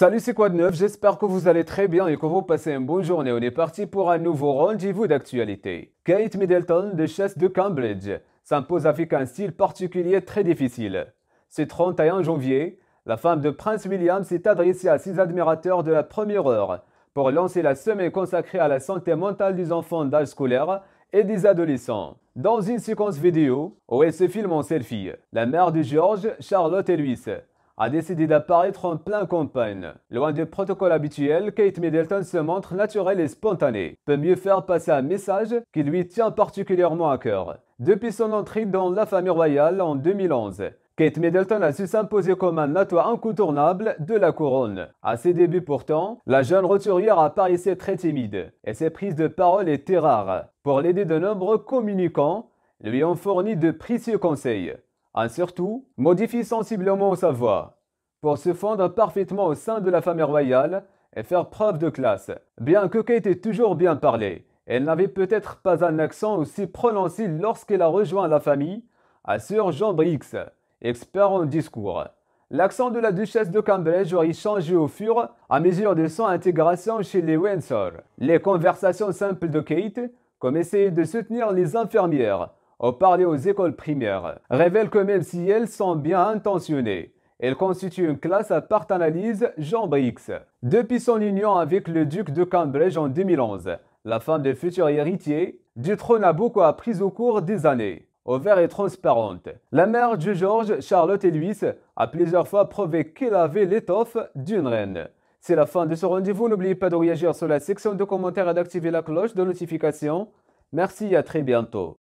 Salut, c'est quoi de neuf J'espère que vous allez très bien et que vous passez une bonne journée. On est parti pour un nouveau rendez-vous d'actualité. Kate Middleton, de chasse de Cambridge, s'impose avec un style particulier très difficile. Ce 31 janvier, la femme de Prince William s'est adressée à ses admirateurs de la première heure pour lancer la semaine consacrée à la santé mentale des enfants d'âge scolaire et des adolescents. Dans une séquence vidéo où elle se filme en selfie, la mère de George, Charlotte et Louis a décidé d'apparaître en plein campagne. Loin du protocole habituel, Kate Middleton se montre naturelle et spontanée. Peut mieux faire passer un message qui lui tient particulièrement à cœur. Depuis son entrée dans la famille royale en 2011, Kate Middleton a su s'imposer comme un atout incontournable de la couronne. À ses débuts pourtant, la jeune roturière apparaissait très timide et ses prises de parole étaient rares. Pour l'aider de nombreux communicants, lui ont fourni de précieux conseils. En ah, surtout modifie sensiblement sa voix pour se fondre parfaitement au sein de la famille royale et faire preuve de classe. Bien que Kate ait toujours bien parlé, elle n'avait peut-être pas un accent aussi prononcé lorsqu'elle a rejoint la famille, assure Jean Brix, expert en discours. L'accent de la duchesse de Cambridge aurait changé au fur à mesure de son intégration chez les Windsor. Les conversations simples de Kate, comme essayer de soutenir les infirmières au parlé aux écoles primaires, révèle que même si elles sont bien intentionnées, elles constituent une classe à part analyse Jean Brix. Depuis son union avec le duc de Cambridge en 2011, la femme de futur héritier du trône a beaucoup appris au cours des années. Au vert et transparente. La mère de George, Charlotte et Louis, a plusieurs fois prouvé qu'elle avait l'étoffe d'une reine. C'est la fin de ce rendez-vous. N'oubliez pas de réagir sur la section de commentaires et d'activer la cloche de notification. Merci et à très bientôt.